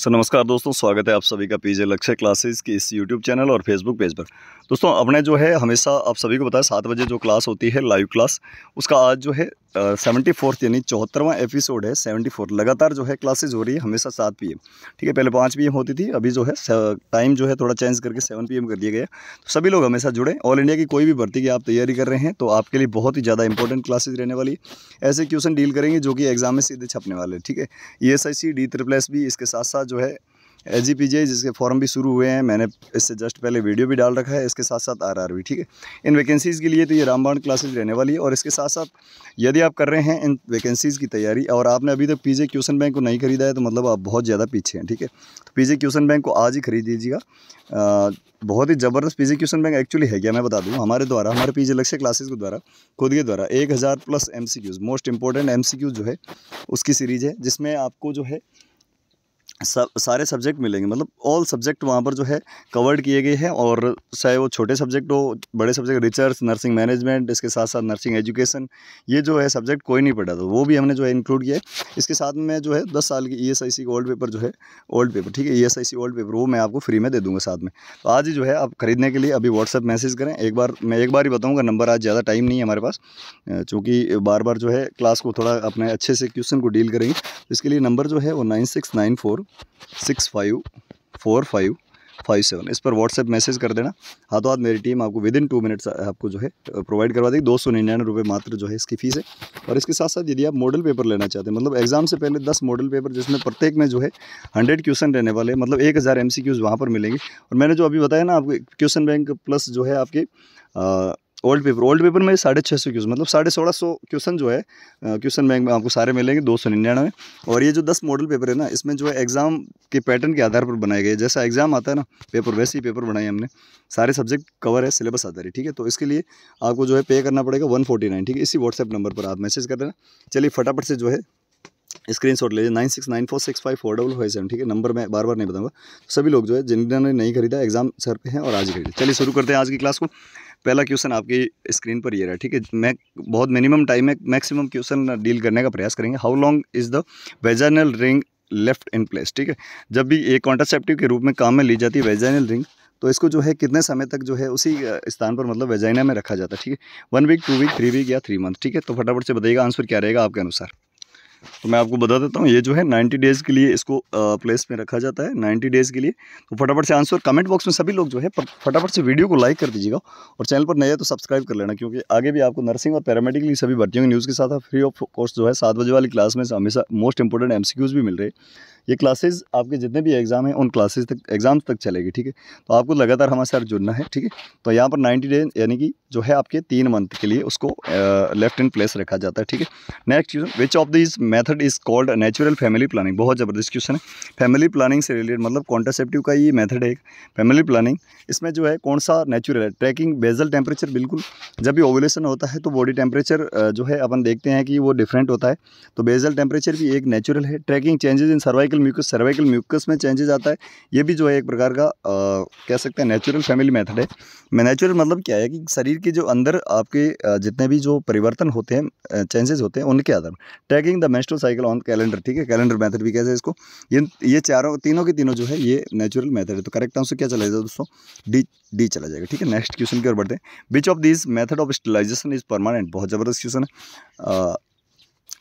sir नमस्कार दोस्तों स्वागत है आप सभी का पीजे लक्ष्य क्लासेस के इस यूट्यूब चैनल और फेसबुक पेज पर दोस्तों अपने जो है हमेशा आप सभी को बताया सात बजे जो क्लास होती है लाइव क्लास उसका आज जो है सेवेंटी फोर्थ यानी चौहत्तरवां एपिसोड है सेवेंटी फोर्थ लगातार जो है क्लासेज हो रही है हमेशा सात पी ठीक है पहले पाँच पी होती थी अभी जो है टाइम जो है थोड़ा चेंज करके सेवन पी कर दिया गया तो सभी लोग हमेशा जुड़े ऑल इंडिया की कोई भी भर्ती की आप तैयारी कर रहे हैं तो आपके लिए बहुत ही ज़्यादा इंपॉर्टेंट क्लासेज रहने वाली ऐसे क्वेश्चन डील करेंगे जो कि एग्जाम में सीधे छपने वाले ठीक है E S I C D इसके साथ साथ जो है एच जिसके फॉर्म भी शुरू हुए हैं मैंने इससे जस्ट पहले वीडियो भी डाल रखा है इसके साथ साथ आर भी ठीक है इन वैकेंसीज़ के लिए तो ये रामबाण क्लासेज रहने वाली है और इसके साथ साथ यदि आप कर रहे हैं इन वैकेंसीज़ की तैयारी और आपने अभी तक पीजे क्यूसन बैंक को नहीं खरीदा है तो मतलब आप बहुत ज़्यादा पीछे हैं ठीक है तो पीजे क्यूसन बैंक को आज ही खरीद दीजिएगा बहुत ही ज़बरदस्त पीजे क्यूसन बैंक एक्चुअली है क्या मैं बता दूँ हमारे द्वारा हमारे पीजे लक्ष्य क्लासेज के द्वारा खुद के द्वारा एक हज़ार plus Qs most important MCQs जो है उसकी सीरीज़ है जिसमें आपको जो है सब सारे सब्जेक्ट मिलेंगे मतलब ऑल सब्जेक्ट वहाँ पर जो है कवर्ड किए गए हैं और चाहे वो छोटे सब्जेक्ट हो बड़े सब्जेक्ट रिसर्च नर्सिंग मैनेजमेंट इसके साथ साथ नर्सिंग एजुकेशन ये जो है सब्जेक्ट कोई नहीं पढ़ा तो वो भी हमने जो है इंक्लूड किया है इसके साथ में जो है दस साल की E S I C old paper जो है ओल्ड पेपर ठीक है E S I C old paper वो मैं आपको फ्री में दे दूँगा साथ में तो आज ही जो है आप खरीदने के लिए अभी व्हाट्सअप मैसेज करें एक बार मैं एक बार ही बताऊँगा नंबर आज ज़्यादा टाइम नहीं है हमारे पास चूँकि बार बार जो है क्लास को थोड़ा अपने अच्छे से क्वेश्चन को डील करेंगे इसके लिए नंबर जो है वो nine six nine four six five four five five seven इस पर व्हाट्सएप मैसेज कर देना हाथों हाथ मेरी टीम आपको विद इन टू मिनट्स आपको जो है प्रोवाइड करवा देगी दो सौ निन्यानवे रुपये मात्र जो है इसकी फ़ीस है और इसके साथ साथ यदि आप मॉडल पेपर लेना चाहते हैं मतलब एग्जाम से पहले दस मॉडल पेपर जिसमें प्रत्येक में जो है हंड्रेड क्वेश्चन रहने वाले मतलब एक हज़ार एम सी क्यूज़ वहाँ पर मिलेंगे और मैंने जो अभी बताया ना आपको क्वेश्चन बैंक प्लस जो है आपके ओल्ड पेपर ओल्ड पेपर में साढ़े छः सौ क्वेश्चन मतलब साढ़े सोलह सौ क्वेश्चन जो है क्वेश्चन बैंक में आपको सारे मिलेंगे दो सौ निन्यानवे और ये जो दस मॉडल पेपर है ना इसमें जो है एग्ज़ाम के पैटर्न के आधार पर बनाए गए जैसा एग्ज़ाम आता है ना पेपर वैसे ही पेपर बनाए हमने सारे सब्जेक्ट कवर है सिलेबस आधार है ठीक है तो इसके लिए आपको जो है पे करना पड़ेगा वन ठीक है इसी व्हाट्सएप नंबर पर आप मैसेज कर देना चलिए फटाफट से जो है स्क्रीन शॉट लीजिए nine six nine four six five four double five seven ठीक है नंबर मैं बार बार नहीं बताऊंगा तो सभी लोग जो है जिन्होंने नहीं खरीदा एग्जाम सर पे हैं और आज ही खरीदे चलिए शुरू करते हैं आज की क्लास को पहला क्वेश्चन आपकी स्क्रीन पर ये रहा ठीक है मैं बहुत मिनिमम टाइम में मैक्सिमम क्वेश्चन डील करने का प्रयास करेंगे how long is the vaginal ring left in place ठीक है जब भी ये कॉन्ट्रासेप्टिव के रूप में काम में ली जाती है वेजाइनल रिंग तो इसको जो है कितने समय तक जो है उसी स्थान पर मतलब वेजाइना में रखा जाता है ठीक है one week two week three week या थ्री मंथ ठीक है तो फटाफट से बताइएगा आंसर क्या रहेगा आपके अनुसार तो मैं आपको बता देता हूँ ये जो है 90 डेज़ के लिए इसको प्लेस में रखा जाता है 90 डेज़ के लिए तो फटाफट से आंसर कमेंट बॉक्स में सभी लोग जो है फटाफट से वीडियो को लाइक कर दीजिएगा और चैनल पर नया तो सब्सक्राइब कर लेना क्योंकि आगे भी आपको नर्सिंग और पैरामेडिकली सभी भर्तियों की न्यूज़ के साथ फ्री ऑफ कॉस्ट जो है सात बजे वाली क्लास में हमेशा मोस्ट इंपॉर्टेंट एम भी मिल रहे हैं ये क्लासेस आपके जितने भी एग्ज़ाम हैं उन क्लासेस तक एग्ज़ाम्स तक चलेगी ठीक है तो आपको लगातार हमारे साथ जुड़ना है ठीक है तो यहाँ पर नाइन्टी डेज यानी कि जो है आपके तीन मंथ के लिए उसको लेफ्ट एंड प्लेस रखा जाता है ठीक है next question which of this method is called natural family planning बहुत ज़बरदस्त क्वेश्चन है फैमिली प्लानिंग से रिलेटेड मतलब कॉन्ट्रासेप्टिव का ये मैथड है फैमिली प्लानिंग इसमें जो है कौन सा नेचुरल है ट्रैकिंग बेजल टेम्परेचर बिल्कुल जब भी ओवलेशन होता है तो बॉडी टेम्परेचर जो है अपन देखते हैं कि वो डिफरेंट होता है तो बेजल टेम्परेचर भी एक नेचुरल है tracking changes in cervical cervical mucus cervical mucus में चेंजेज आता है ये भी जो है एक प्रकार का आ, कह सकते हैं नेचुरल फैमिली मेथड है मैं नेचुरल मतलब क्या है कि शरीर के जो अंदर आपके जितने भी जो परिवर्तन होते हैं चेंजेस होते हैं उनके आधार tracking the menstrual cycle on calendar ठीक है कैलेंडर मैथड भी कहते हैं इसको ये ये चारों तीनों के तीनों जो है ये नेचुरल मैथड है तो करेक्ट आंसर क्या चला दोस्तों डी डी चला जाएगा ठीक है नेक्स्ट क्वेश्चन की ओर बढ़ते हैं which of this method of sterilization is permanent बहुत ज़बरदस्त क्वेश्चन है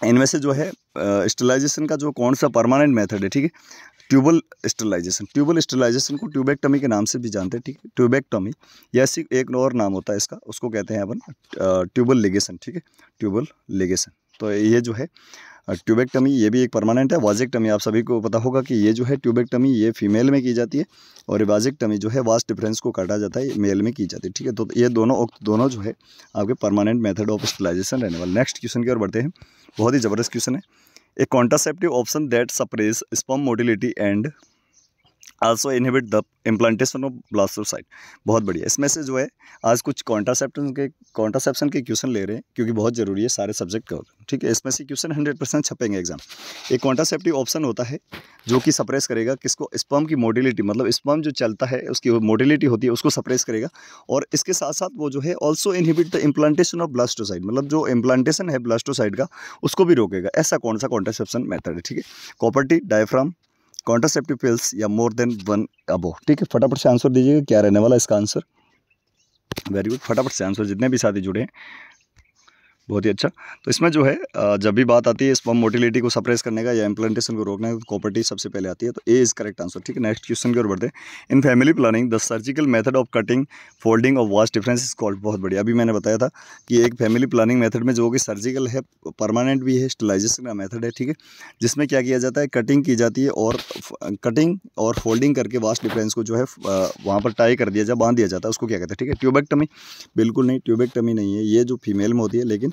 इनमें से जो है स्टेलाइजेशन का जो कौन सा परमानेंट मेथड है ठीक है ट्यूबल स्टेलाइजेशन ट्यूबल स्टेलाइजेशन को ट्यूबेक्टमी के नाम से भी जानते हैं ठीक है ट्यूबेक्टमी या एक और नाम होता है इसका उसको कहते हैं अपन ट्यूबल लिगेशन ठीक है ट्यूबल लिगेशन तो ये जो है ट्यूबेक्टमी ये भी एक परमानेंट है वाजेक्टमी आप सभी को पता होगा कि ये जो है ट्यूबेक्टमी ये फीमेल में की जाती है और वाजेक्टमी जो है वास्ट डिफरेंस को काटा जाता है मेल में की जाती है ठीक है तो ये दोनों दोनों जो है आपके परमानेंट मेथड ऑफ स्टिलाइजेशन रहने वाले नेक्स्ट क्वेश्चन की ओर बढ़ते हैं बहुत ही ज़बरदस्त क्वेश्चन है a contraceptive option that suppress sperm motility and also inhibit the implantation of blastocyst बहुत बढ़िया इसमें से जो है आज कुछ कॉन्ट्रासेप्टन के कॉन्ट्रासेप्शन के क्वेश्चन ले रहे हैं क्योंकि बहुत ज़रूरी है सारे सब्जेक्ट का होता है ठीक है इसमें से क्वेश्चन हंड्रेड परसेंट छपेंगे एग्जाम एक कॉन्ट्रासेप्टिव ऑप्शन होता है जो कि सप्रेस करेगा किसको स्पम की मोडिलिटी मतलब स्पम जो चलता है उसकी मोडिलिटी होती है उसको सप्रेस करेगा और इसके साथ साथ वो जो है also inhibit the implantation of blastocyst मतलब जो इम्प्लांटेशन है ब्लास्टोसाइट का उसको भी रोकेगा ऐसा कौन सा कॉन्ट्रासेप्शन मैथड है ठीक है कॉपर्टी डायफ्राम कॉन्ट्रासेप्टिव पिल्स या मोर देन वन अबो ठीक है फटाफट से आंसर दीजिएगा क्या रहने वाला इसका आंसर वेरी गुड फटाफट से आंसर जितने भी साथी जुड़े हैं बहुत ही अच्छा तो इसमें जो है जब भी बात आती है स्पम मोटिलिटी को सप्रेस करने का या इम्प्लांटेशन को रोकने का तो कॉपर्टी सबसे पहले आती है तो ए इज़ करेक्ट आंसर ठीक है नेक्स्ट क्वेश्चन की ओर बढ़ते हैं in family planning the surgical method of cutting folding of vas deferens is called बहुत बढ़िया अभी मैंने बताया था कि एक फैमिली प्लानिंग मेथड में जो कि सर्जिकल है परमानेंट भी है स्टिलाइजेशन का मैथड है ठीक है जिसमें क्या किया जाता है कटिंग की जाती है और कटिंग और फोल्डिंग करके वास्ट डिफरेंस को जो है वहाँ पर टाई कर दिया जाए बांध दिया जाता है उसको क्या कहते हैं ठीक है ट्यूबेक्टमी बिल्कुल नहीं ट्यूबेक्टमी नहीं है ये जो फीमेल में होती है लेकिन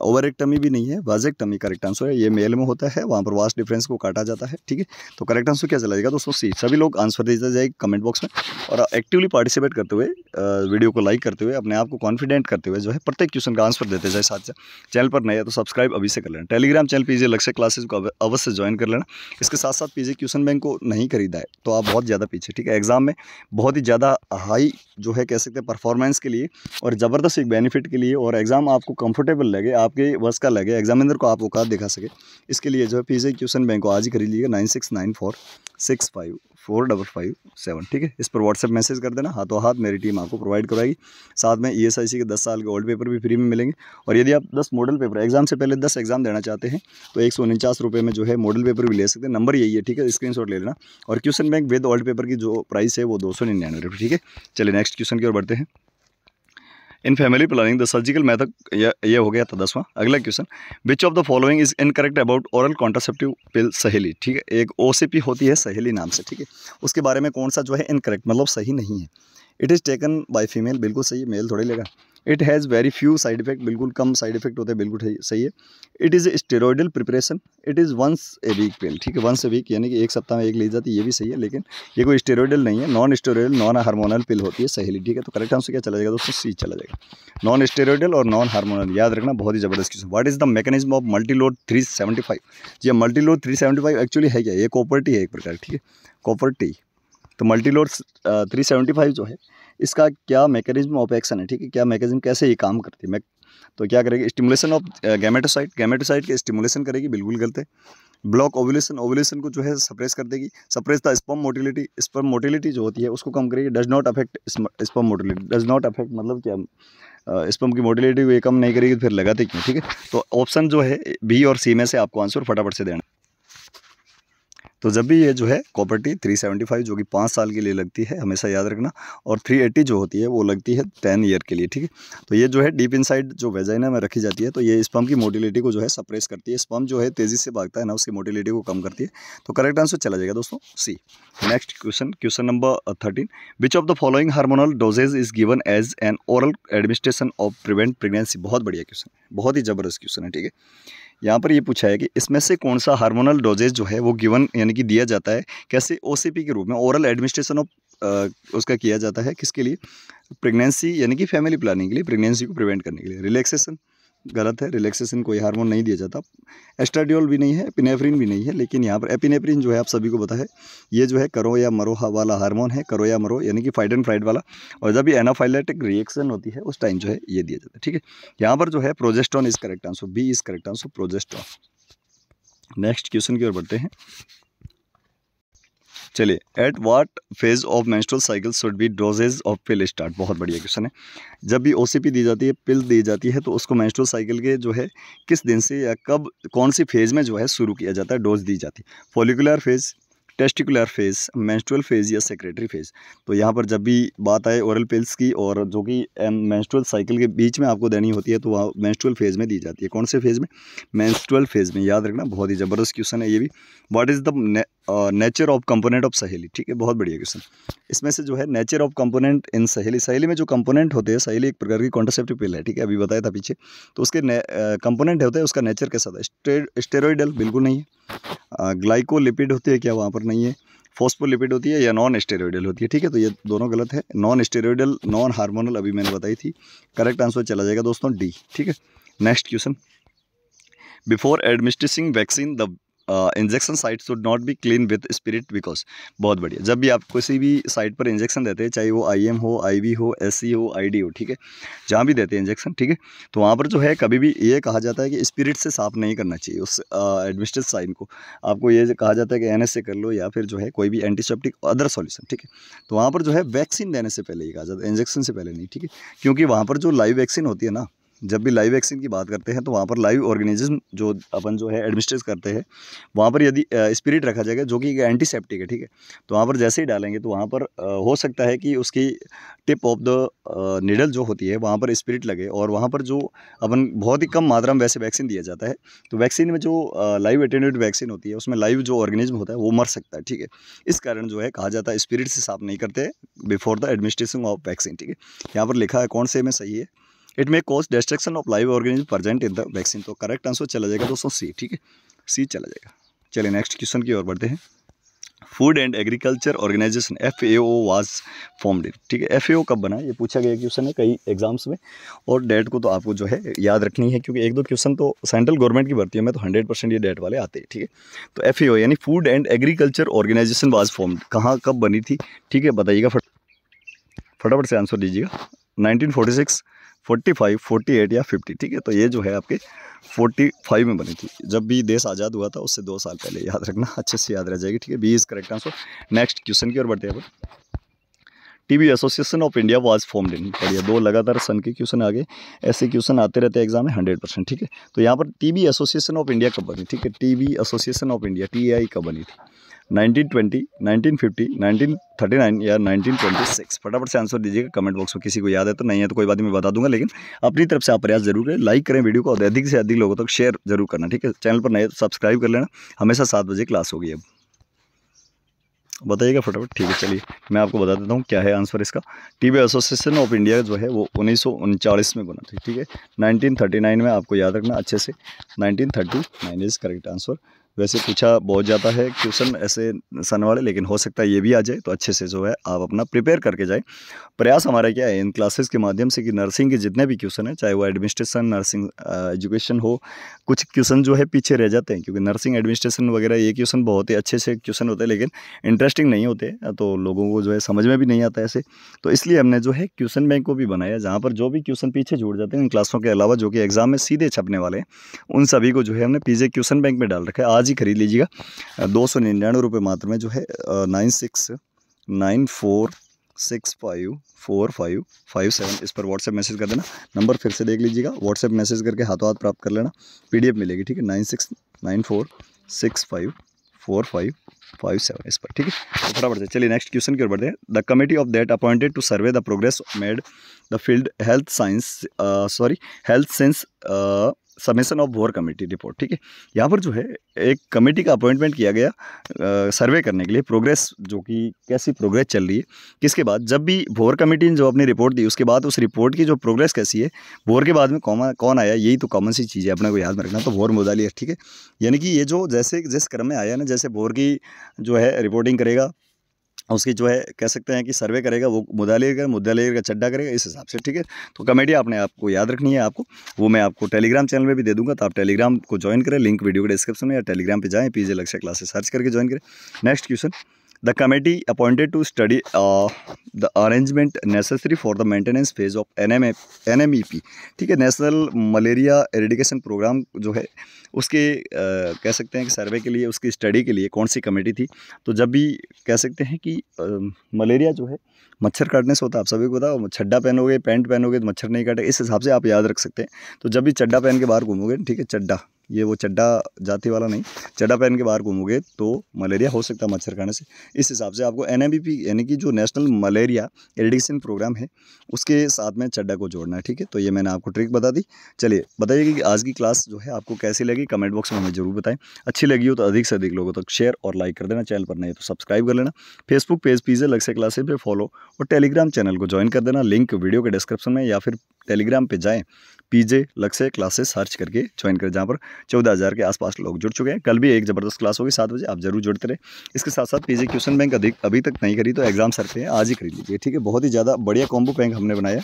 ओवरेक्टमी भी नहीं है टमी करेक्ट आंसर है ये मेल में होता है वहाँ पर वास्ट डिफरेंस को काटा जाता है ठीक है तो करेक्ट आंसर क्या चला जाएगा दोस्तों सी सभी लोग आंसर दिया जाए कमेंट बॉक्स में और एक्टिवली पार्टिसिपेट करते हुए वीडियो को लाइक करते हुए अपने आप को कॉन्फिडेंट करते हुए जो है प्रत्येक क्वेश्चन का आंसर देते जाए साथ चैनल पर नया तो सब्सक्राइब अभी से कर लेना टेलीग्राम चैनल पीजे लक्ष्य क्लासेस को अवश्य ज्वाइन कर लेना इसके साथ साथ पीजे क्वेश्चन बैंक को नहीं खरीदा है तो आप बहुत ज़्यादा पीछे ठीक है एग्जाम में बहुत ही ज़्यादा हाई जो है कह सकते हैं परफॉर्मेंस के लिए और ज़बरदस्त एक बेनिफिट के लिए और एग्ज़ाम आपको कंफर्टेबल लगे आपके बस का लगे एग्जामिनर को आप औकात दिखा सके इसके लिए जो है पी से बैंक को आज ही खरीद लीजिएगा nine six nine four six five four double five seven ठीक है इस पर व्हाट्सएप मैसेज कर देना हाथों हाथ मेरी टीम आपको प्रोवाइड कराएगी साथ में ई e के दस साल के ओल्ड पेपर भी फ्री में मिलेंगे और यदि आप दस मॉडल पेपर एग्जाम से पहले दस एग्जाम देना चाहते हैं तो एक सौ उनचास रुपये में जो है मॉडल पेपर भी ले सकते हैं नंबर यही है ठीक है स्क्रीन ले लेना और question bank with old paper की जो प्राइस है वो दो सौ निन्यानवे ठीक है चलिए नेक्स्ट क्वेश्चन की ओर बढ़ते हैं in family planning the surgical method ये हो गया था दसवां अगला question which of the following is incorrect about oral contraceptive pill Saheli ठीक है एक ओ होती है सहेली नाम से ठीक है उसके बारे में कौन सा जो है इनकरेक्ट मतलब सही नहीं है it is taken by female बिल्कुल सही है मेल थोड़ी लेगा it has very few side effect बिल्कुल कम साइड इफेक्ट होते हैं बिल्कुल सही है it is steroidal preparation it is once a week pen ठीक है वंस ए वीक यानी कि एक सप्ताह में एक ली जाती है ये भी सही है लेकिन ये कोई स्टेरॉयडल नहीं है non steroidal non hormonal pill होती है सहेली ठीक है तो करेक्ट आंसर क्या चला जाएगा दोस्तों सी चला जाएगा नॉन स्टेरॉयडल और नॉन हार्मोनल याद रखना बहुत ही जबरदस्त question what is the mechanism of multiload three seventy five G multiload three seventy five actually है क्या ये कॉपर्टी है एक प्रकार ठीक है कॉपर्टी तो मल्टीलोड थ्री सेवेंटी फाइव जो है इसका क्या मैकेनिज्म ऑफ एक्शन है ठीक है क्या मैकेनिज्म कैसे ये काम करती है तो क्या करेगी स्टिमुलेशन ऑफ गैमेटोसाइट गैमेटोसाइट के स्टिमुलेशन करेगी बिल्कुल गलत है ब्लॉक ओवुलेशन ओवुलेशन को जो है सप्रेस कर देगी suppress the sperm motility sperm motility जो होती है उसको कम करेगी does not affect sperm motility does not affect मतलब क्या स्पम uh, की मोटिलिटी वे कम नहीं करेगी तो फिर लगाते क्यों ठीक है तो ऑप्शन जो है बी और सी में से आपको आंसर फटाफट से देना तो जब भी ये जो है कॉपर्टी 375 जो कि पाँच साल के लिए लगती है हमेशा याद रखना और 380 जो होती है वो लगती है टेन ईयर के लिए ठीक है तो ये जो है डीप इनसाइड जो वेजाइना में रखी जाती है तो ये स्पम की मोटिलिटी को जो है सप्रेस करती है स्पम जो है तेज़ी से भागता है ना उसकी मोटिलिटी को कम करती है तो करेक्ट आंसर चला जाएगा दोस्तों C next question question number thirteen which of the following hormonal doses is given as an oral administration of prevent pregnancy बहुत बढ़िया क्वेश्चन है बहुत ही जबरदस्त क्वेश्चन है ठीक है यहाँ पर ये पूछा है कि इसमें से कौन सा हार्मोनल डोजेज जो है वो गिवन यानी कि दिया जाता है कैसे ओसीपी के रूप में ओरल एडमिनिस्ट्रेशन ऑफ उसका किया जाता है किसके लिए प्रेगनेंसी यानी कि फैमिली प्लानिंग के लिए प्रेगनेंसी को प्रिवेंट करने के लिए रिलैक्सेशन गलत है रिलैक्सेशन कोई हार्मोन नहीं दिया जाता एस्ट्राडियोल भी नहीं है पिनेफ्रिन भी नहीं है लेकिन यहाँ पर एपिनेफ्रिन जो है आप सभी को पता है ये जो है करो या मरो वाला हार्मोन है करो या मरो यानी कि फाइड एंड फ्राइड वाला और जब भी एनाफाइलेटिक रिएक्शन होती है उस टाइम जो है ये दिया जाता है ठीक है यहाँ पर जो है progesterone is correct answer B is correct answer progesterone next question की ओर बढ़ते हैं चलिए at what phase of menstrual cycle should be doses of pill start बहुत बढ़िया क्वेश्चन है जब भी ओसीपी दी जाती है पिल दी जाती है तो उसको मेंस्ट्रुअल साइकिल के जो है किस दिन से या कब कौन सी फेज़ में जो है शुरू किया जाता है डोज दी जाती है follicular phase testicular phase menstrual phase या सेक्रेटरी फेज़ तो यहाँ पर जब भी बात आए ओरल पिल्स की और जो कि मैंस्टुअल साइकिल के बीच में आपको देनी होती है तो वहाँ मैंस्टुअल फेज़ में दी जाती है कौन से फेज़ में मैंस्टुअल फेज़ में याद रखना बहुत ही ज़बरदस्त क्वेश्चन है ये भी what is the nature of component of Saheli ठीक है बहुत बढ़िया क्वेश्चन इसमें से जो है नेचर ऑफ कंपोनेंट इन सहेली सहेली में जो कंपोनेंट होते हैं सहेली एक प्रकार की कॉन्टरसेप्टिव पिल है ठीक है अभी बताया था पीछे तो उसके कंपोनेंट होते हैं उसका नेचर कैसा था स्टेरॉइडल बिल्कुल नहीं है ग्लाइकोलिपिड होती है क्या वहाँ पर नहीं है फोस्पोलिपिड होती है या नॉन स्टेरॉयडल होती है ठीक है तो ये दोनों गलत है नॉन स्टेरॉयडल नॉन हार्मोनल अभी मैंने बताई थी करेक्ट आंसर चला जाएगा दोस्तों डी ठीक है next question before administering vaccine the injection site should not be clean with spirit because बहुत बढ़िया जब भी आप किसी भी साइट पर इंजेक्शन देते हैं चाहे वो आई एम हो आई वी हो एस सी हो आई डी हो ठीक है जहाँ भी देते हैं इंजेक्शन ठीक है तो वहाँ पर जो है कभी भी ये कहा जाता है कि स्पिरिट से साफ नहीं करना चाहिए उस एडमिनिस्ट्रेट uh, साइन को आपको ये कहा जाता है कि एन से कर लो या फिर जो है कोई भी एंटीसेप्टिक अदर सोल्यूशन ठीक है तो वहाँ पर जो है वैक्सीन देने से पहले ही कहा जाता है इंजेक्शन से पहले नहीं ठीक है क्योंकि वहाँ पर जो लाइव वैक्सीन होती है ना जब भी लाइव वैक्सीन की बात करते हैं तो वहाँ पर लाइव ऑर्गेनिज्म जो अपन जो है एडमिनिस्ट्रेट करते हैं वहाँ पर यदि स्पिरिट रखा जाएगा जो कि एक एंटीसेप्टिक है ठीक है तो वहाँ पर जैसे ही डालेंगे तो वहाँ पर हो सकता है कि उसकी टिप ऑफ द निडल जो होती है वहाँ पर स्पिरिट लगे और वहाँ पर जो अपन बहुत ही कम मात्रा में वैसे वैक्सीन दिया जाता है तो वैक्सीन में जो लाइव अटेंडेड वैक्सीन होती है उसमें लाइव जो ऑर्गेनिज्म होता है वो मर सकता है ठीक है इस कारण जो है कहा जाता है स्पिरिट से साफ नहीं करते before the administration of vaccine ठीक है यहाँ पर लिखा है कौन से में सही है it may cause destruction of live organism present in the vaccine तो करेक्ट आंसर चला जाएगा दोस्तों सी ठीक है सी चला जाएगा चलिए नेक्स्ट क्वेश्चन की ओर बढ़ते हैं food and agriculture organization F A O was formed in ठीक है एफ ए ओ कब बना ये पूछा गया क्वेश्चन है कई एग्जाम्स में और डेट को तो आपको जो है याद रखनी है क्योंकि एक दो क्वेश्चन तो सेंट्रल गवर्नमेंट की भर्ती है मैं तो हंड्रेड परसेंट ये डेट वाले आते हैं ठीक है तो एफ ए ओ यानी food and agriculture organization was formed कहाँ कब बनी थी ठीक है बताइएगा फटाफट से आंसर दीजिएगा 1946, 45, 48 या 50 ठीक है तो ये जो है आपके 45 में बनी थी जब भी देश आज़ाद हुआ था उससे दो साल पहले याद रखना अच्छे से याद रह जाएगी ठीक है B is correct answer next question की ओर बढ़ते हैं T TV association of India was form in बढ़िया दो लगातार सन के क्वेश्चन आ गए ऐसे क्वेश्चन आते रहते हैं एग्जाम में हंड्रेड परसेंट ठीक है तो यहाँ पर टीवी एसोसिएशन ऑफ इंडिया कब बनी ठीक है TV association of India T I कब बनी थी 1920, 1950, 1939 या 1926 फटाफट से आंसर दीजिएगा कमेंट बॉक्स में किसी को याद है तो नहीं है तो कोई बात मैं बता दूंगा लेकिन अपनी तरफ से आप प्रयास जरूर करें लाइक करें वीडियो को और अधिक से अधिक लोगों तक तो शेयर जरूर करना ठीक है चैनल पर नए तो सब्सक्राइब कर लेना हमेशा सात बजे क्लास होगी अब बताइएगा फटाफट ठीक है चलिए मैं आपको बता देता हूँ क्या है आंसर इसका टीवी एसोसिएशन ऑफ इंडिया जो है वो उन्नीस में बना था ठीक है 1939 में आपको याद रखना अच्छे से 1939 इज़ करेक्ट आंसर वैसे पूछा बहुत ज़्यादा है क्वेश्चन ऐसे सन वाले लेकिन हो सकता है ये भी आ जाए तो अच्छे से जो है आप अपना प्रिपेयर करके जाए प्रयास हमारा क्या है इन क्लासेस के माध्यम से कि नर्सिंग के जितने भी क्वेश्चन हैं चाहे वो एडमिनिस्ट्रेशन नर्सिंग एजुकेशन हो कुछ क्वेश्चन जो है पीछे रह जाते हैं क्योंकि नर्सिंग एडमिनिस्ट्रेशन वगैरह ये क्वेश्चन बहुत ही अच्छे से क्वेश्चन होते हैं लेकिन इंटरेस्टिंग नहीं होते तो लोगों को जो है समझ में भी नहीं आता ऐसे तो इसलिए हमने जो है क्वेश्चन बैंक को भी बनाया जहाँ पर जो भी क्वेश्चन पीछे जुड़ जाते हैं इन क्लासों के अलावा जो कि एग्ज़ाम में सीधे छपने वाले हैं उन सभी को जो है हमने पीजे क्वेश्चन बैंक में डाल रखा है आज आज ही खरीद लीजिएगा दो सौ निन्यानवे रुपये मात्र में जो है nine six nine four six five four five five seven इस पर व्हाट्सएप मैसेज कर देना नंबर फिर से देख लीजिएगा व्हाट्सएप मैसेज करके हाथों हाथ प्राप्त कर लेना पीडीएफ मिलेगी ठीक है nine six nine four six five four five five seven इस पर ठीक है तो बढ़ते चलिए नेक्स्ट क्वेश्चन की ओर बढ़ते हैं the committee of that appointed to survey the progress made the field health science sorry health sense समेसन ऑफ वोर कमेटी रिपोर्ट ठीक है यहाँ पर जो है एक कमेटी का अपॉइंटमेंट किया गया आ, सर्वे करने के लिए प्रोग्रेस जो कि कैसी प्रोग्रेस चल रही है किसके बाद जब भी वॉर कमेटी ने जो अपनी रिपोर्ट दी उसके बाद उस रिपोर्ट की जो प्रोग्रेस कैसी है वॉर के बाद में कौन कौन आया यही तो कॉमन सी चीज़ है अपने को याद में रखना तो वॉर लिया ठीक है यानी कि ये जो जैसे जिस क्रम में आया ना जैसे वॉर की जो है रिपोर्टिंग करेगा उसकी जो है कह सकते हैं कि सर्वे करेगा वो मुद्दा लेगा मुद्दा लेगा चड्डा करेगा इस हिसाब से ठीक है तो कमेडी आपने आपको याद रखनी है आपको वो मैं आपको टेलीग्राम चैनल में भी दे दूंगा तो आप टेलीग्राम को ज्वाइन करें लिंक वीडियो के डिस्क्रिप्शन में या टेलीग्राम पर जाएँ पीजे लक्ष्य क्लासेस सर्च करके ज्वाइन करें next question The committee appointed to study uh, the arrangement necessary for the maintenance phase of N e ठीक है नेशनल मलेरिया एरिडिकेशन प्रोग्राम जो है उसके uh, कह सकते हैं कि सर्वे के लिए उसकी स्टडी के लिए कौन सी कमेटी थी तो जब भी कह सकते हैं कि आ, um, मलेरिया जो है मच्छर काटने से होता है आप सभी को बताओ छड्डा पहनोगे पैंट पहनोगे तो मच्छर नहीं काटे इस हिसाब से आप याद रख सकते हैं तो जब भी चड्डा पहन के बाहर घूमोगे ठीक है चड्डा ये वो चड्डा जाति वाला नहीं चड्डा पहन के बाहर घूमोगे तो मलेरिया हो सकता है मच्छर खाने से इस हिसाब से आपको एन यानी कि जो नेशनल मलेरिया एडिक्शन प्रोग्राम है उसके साथ में चड्डा को जोड़ना है ठीक है तो ये मैंने आपको ट्रिक बता दी चलिए बताइए कि आज की क्लास जो है आपको कैसी लगी कमेंट बॉक्स में हमें ज़रूर बताएं अच्छी लगी हो तो अधिक से अधिक लोगों तक शेयर और लाइक कर देना चैनल पर नहीं तो सब्सक्राइब कर लेना फेसबुक पेज पीजे लग से क्लासेज पर फॉलो और टेलीग्राम चैनल को ज्वाइन कर देना लिंक वीडियो के डिस्क्रिप्शन में या फिर टेलीग्राम पर जाएँ पीजे लक्ष्य क्लासेस सर्च करके ज्वाइन करें जहाँ पर चौदह हज़ार के आसपास लोग जुड़ चुके हैं कल भी एक ज़बरदस्त क्लास होगी सात बजे आप जरूर जुड़ते रहे इसके साथ साथ पीजे क्वेश्चन बैंक अधिक अभी तक नहीं करी तो एग्जाम सर हैं आज ही खरीद लीजिए ठीक है बहुत ही ज़्यादा बढ़िया कॉम्बो बैंक हमने बनाया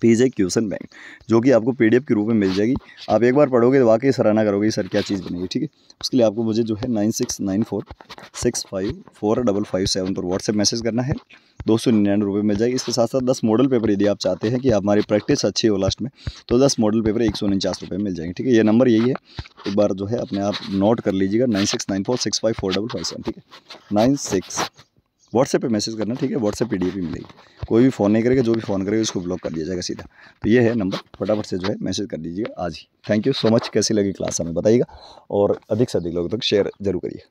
पेज है क्यूसन बैंक जो कि आपको पीडीएफ के रूप में मिल जाएगी आप एक बार पढ़ोगे तो वाकई सराहना करोगे सर क्या चीज़ बनेगी ठीक है उसके लिए आपको मुझे जो है nine six nine four six five four double five seven पर व्हाट्सएप मैसेज करना है दो सौ निन्यानवे रुपये मिल जाएगी इसके साथ साथ दस मॉडल पेपर यदि आप चाहते हैं कि हमारी प्रैक्टिस अच्छी हो लास्ट में तो दस मॉडल पेपर एक सौ उनचास रुपये मिल जाएंगे ठीक है ये नंबर यही है एक बार जो है अपने आप नोट कर लीजिएगा nine six nine four six five four double five seven ठीक है नाइन सिक्स व्हाट्सएप पे मैसेज करना ठीक है व्हाट्सएप पी भी मिलेगी कोई भी फ़ोन नहीं करेगा जो भी फ़ोन करेगा उसको ब्लॉक कर दिया जाएगा सीधा तो ये है नंबर फटाफट से जो है मैसेज कर दीजिएगा आज ही थैंक यू सो मच कैसी लगी क्लास हमें बताइएगा और अधिक से अधिक लोगों तक शेयर जरूर करिए